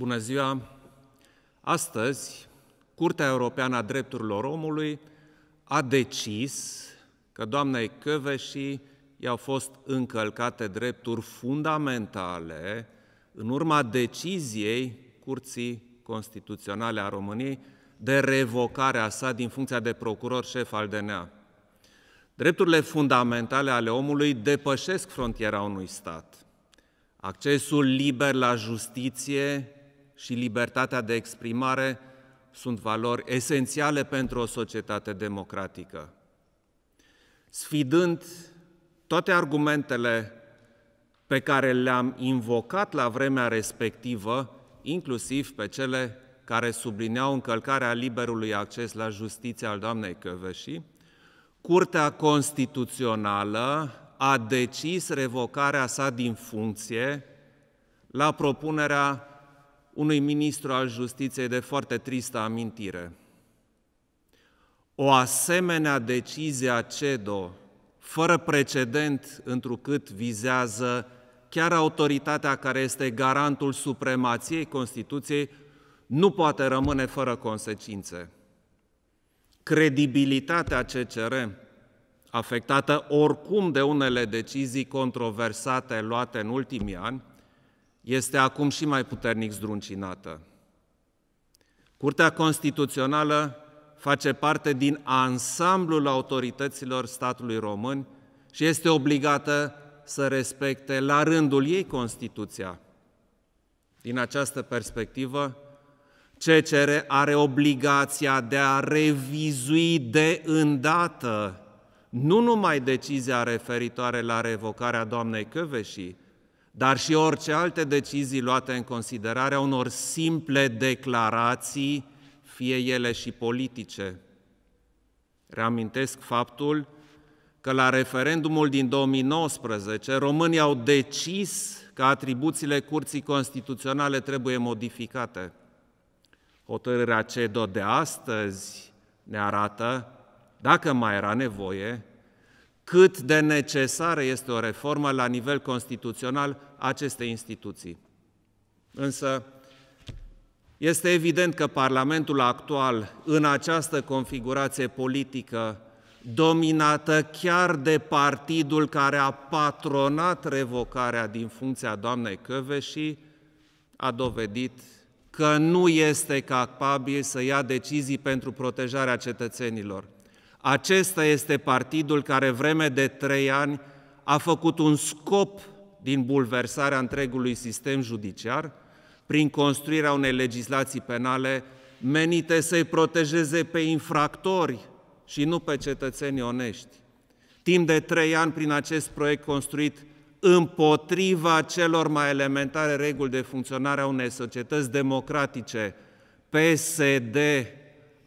Bună ziua! Astăzi, Curtea Europeană a Drepturilor Omului a decis că doamnei Căveșii i-au fost încălcate drepturi fundamentale în urma deciziei Curții Constituționale a României de revocarea sa din funcția de procuror șef al DNA. Drepturile fundamentale ale omului depășesc frontiera unui stat. Accesul liber la justiție și libertatea de exprimare sunt valori esențiale pentru o societate democratică. Sfidând toate argumentele pe care le-am invocat la vremea respectivă, inclusiv pe cele care sublineau încălcarea liberului acces la justiție al doamnei Căveșii, Curtea Constituțională a decis revocarea sa din funcție la propunerea unui ministru al justiției de foarte tristă amintire. O asemenea decizie a CEDO, fără precedent, întrucât vizează chiar autoritatea care este garantul supremației Constituției, nu poate rămâne fără consecințe. Credibilitatea CCR, afectată oricum de unele decizii controversate luate în ultimii ani, este acum și mai puternic zdruncinată. Curtea Constituțională face parte din ansamblul autorităților statului român și este obligată să respecte la rândul ei Constituția. Din această perspectivă, CCR are obligația de a revizui de îndată nu numai decizia referitoare la revocarea doamnei Căveșii, dar și orice alte decizii luate în considerare a unor simple declarații, fie ele și politice. Reamintesc faptul că la referendumul din 2019 românii au decis că atribuțiile Curții Constituționale trebuie modificate. Hotărârea CEDO de astăzi ne arată, dacă mai era nevoie, cât de necesară este o reformă la nivel constituțional acestei instituții. Însă, este evident că Parlamentul actual, în această configurație politică, dominată chiar de partidul care a patronat revocarea din funcția doamnei Căveși, a dovedit că nu este capabil să ia decizii pentru protejarea cetățenilor. Acesta este partidul care vreme de trei ani a făcut un scop din bulversarea întregului sistem judiciar prin construirea unei legislații penale menite să-i protejeze pe infractori și nu pe cetățenii onești. Timp de trei ani, prin acest proiect construit împotriva celor mai elementare reguli de funcționare a unei societăți democratice, PSD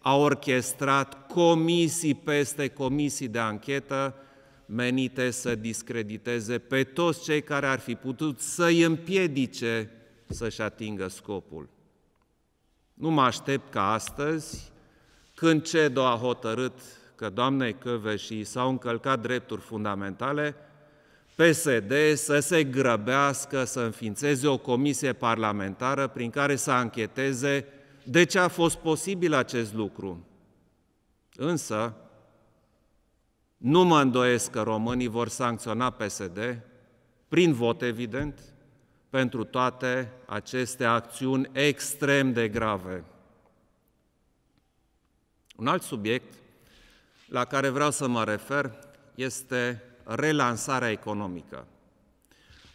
a orchestrat comisii peste comisii de anchetă menite să discrediteze pe toți cei care ar fi putut să-i împiedice să-și atingă scopul. Nu mă aștept ca astăzi, când CEDO a hotărât că doamnei Căveșii s-au încălcat drepturi fundamentale, PSD să se grăbească să înființeze o comisie parlamentară prin care să ancheteze de ce a fost posibil acest lucru. Însă, nu mă îndoiesc că românii vor sancționa PSD, prin vot evident, pentru toate aceste acțiuni extrem de grave. Un alt subiect la care vreau să mă refer este relansarea economică.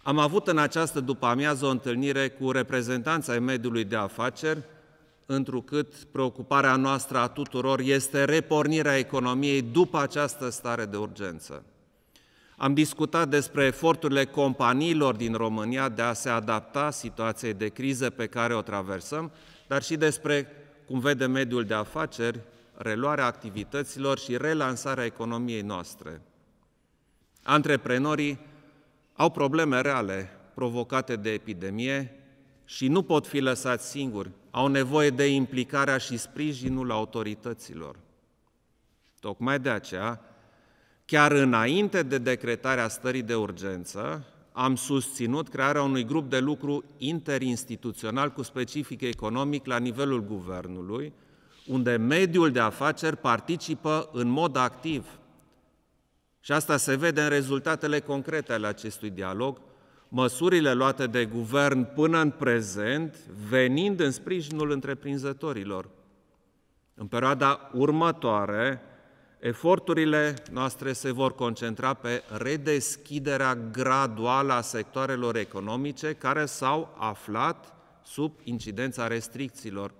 Am avut în această după-amiază o întâlnire cu reprezentanța mediului de afaceri întrucât preocuparea noastră a tuturor este repornirea economiei după această stare de urgență. Am discutat despre eforturile companiilor din România de a se adapta situației de criză pe care o traversăm, dar și despre cum vede mediul de afaceri, reluarea activităților și relansarea economiei noastre. Antreprenorii au probleme reale provocate de epidemie și nu pot fi lăsați singuri au nevoie de implicarea și sprijinul autorităților. Tocmai de aceea, chiar înainte de decretarea stării de urgență, am susținut crearea unui grup de lucru interinstituțional cu specific economic la nivelul guvernului, unde mediul de afaceri participă în mod activ. Și asta se vede în rezultatele concrete ale acestui dialog, măsurile luate de guvern până în prezent, venind în sprijinul întreprinzătorilor. În perioada următoare, eforturile noastre se vor concentra pe redeschiderea graduală a sectoarelor economice care s-au aflat sub incidența restricțiilor.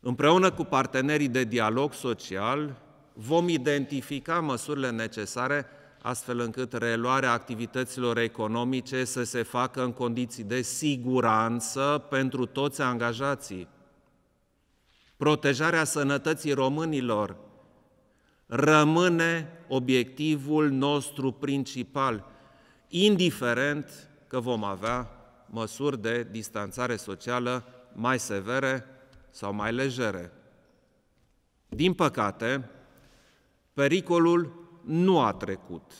Împreună cu partenerii de dialog social, vom identifica măsurile necesare astfel încât reluarea activităților economice să se facă în condiții de siguranță pentru toți angajații. Protejarea sănătății românilor rămâne obiectivul nostru principal, indiferent că vom avea măsuri de distanțare socială mai severe sau mai legere. Din păcate, pericolul nu a trecut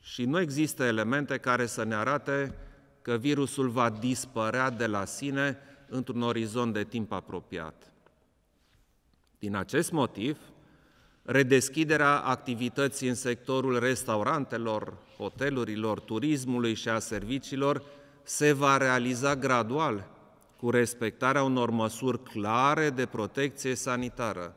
și nu există elemente care să ne arate că virusul va dispărea de la sine într-un orizont de timp apropiat. Din acest motiv, redeschiderea activității în sectorul restaurantelor, hotelurilor, turismului și a serviciilor se va realiza gradual, cu respectarea unor măsuri clare de protecție sanitară.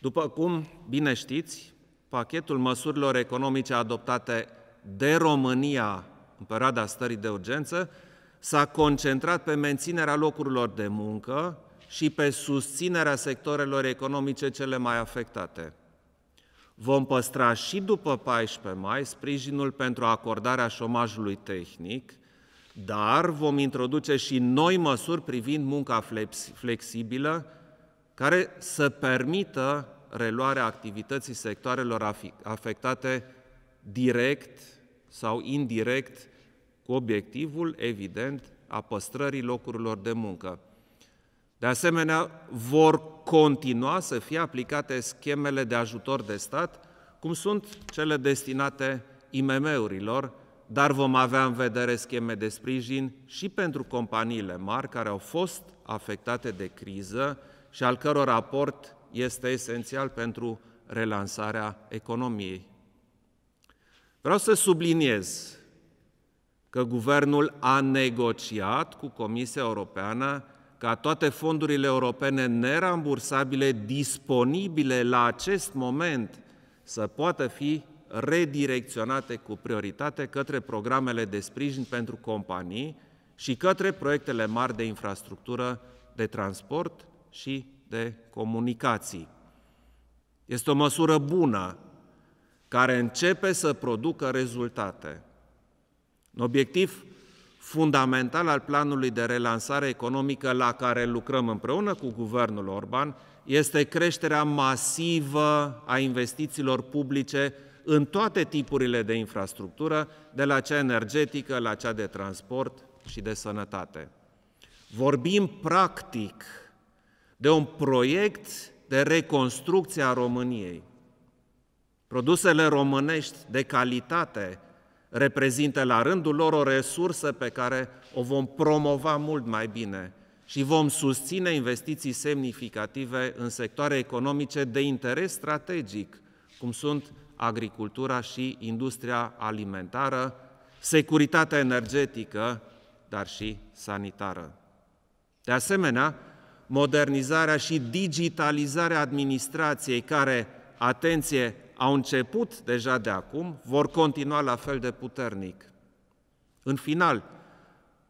După cum bine știți, pachetul măsurilor economice adoptate de România în perioada stării de urgență s-a concentrat pe menținerea locurilor de muncă și pe susținerea sectoarelor economice cele mai afectate. Vom păstra și după 14 mai sprijinul pentru acordarea șomajului tehnic, dar vom introduce și noi măsuri privind munca flexibilă, care să permită reluarea activității sectoarelor afectate direct sau indirect, cu obiectivul, evident, a păstrării locurilor de muncă. De asemenea, vor continua să fie aplicate schemele de ajutor de stat, cum sunt cele destinate IMM-urilor, dar vom avea în vedere scheme de sprijin și pentru companiile mari care au fost afectate de criză și al căror aport este esențial pentru relansarea economiei. Vreau să subliniez că guvernul a negociat cu Comisia Europeană ca toate fondurile europene nerambursabile disponibile la acest moment să poată fi redirecționate cu prioritate către programele de sprijin pentru companii și către proiectele mari de infrastructură, de transport și de comunicații. Este o măsură bună care începe să producă rezultate. Un obiectiv fundamental al planului de relansare economică la care lucrăm împreună cu guvernul Orban este creșterea masivă a investițiilor publice în toate tipurile de infrastructură, de la cea energetică la cea de transport și de sănătate. Vorbim practic de un proiect de reconstrucție a României. Produsele românești de calitate reprezintă la rândul lor o resursă pe care o vom promova mult mai bine și vom susține investiții semnificative în sectoare economice de interes strategic, cum sunt agricultura și industria alimentară, securitatea energetică, dar și sanitară. De asemenea, modernizarea și digitalizarea administrației, care, atenție, au început deja de acum, vor continua la fel de puternic. În final,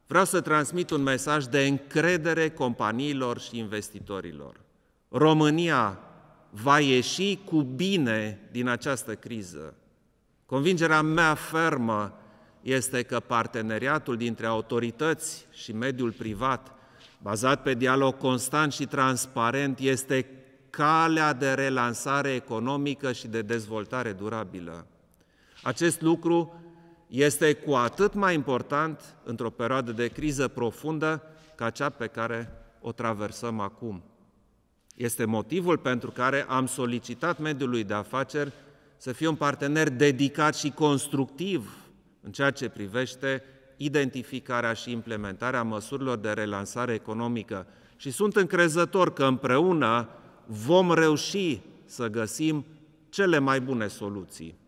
vreau să transmit un mesaj de încredere companiilor și investitorilor. România va ieși cu bine din această criză. Convingerea mea fermă este că parteneriatul dintre autorități și mediul privat bazat pe dialog constant și transparent, este calea de relansare economică și de dezvoltare durabilă. Acest lucru este cu atât mai important într-o perioadă de criză profundă ca cea pe care o traversăm acum. Este motivul pentru care am solicitat mediului de afaceri să fie un partener dedicat și constructiv în ceea ce privește identificarea și implementarea măsurilor de relansare economică și sunt încrezător că împreună vom reuși să găsim cele mai bune soluții.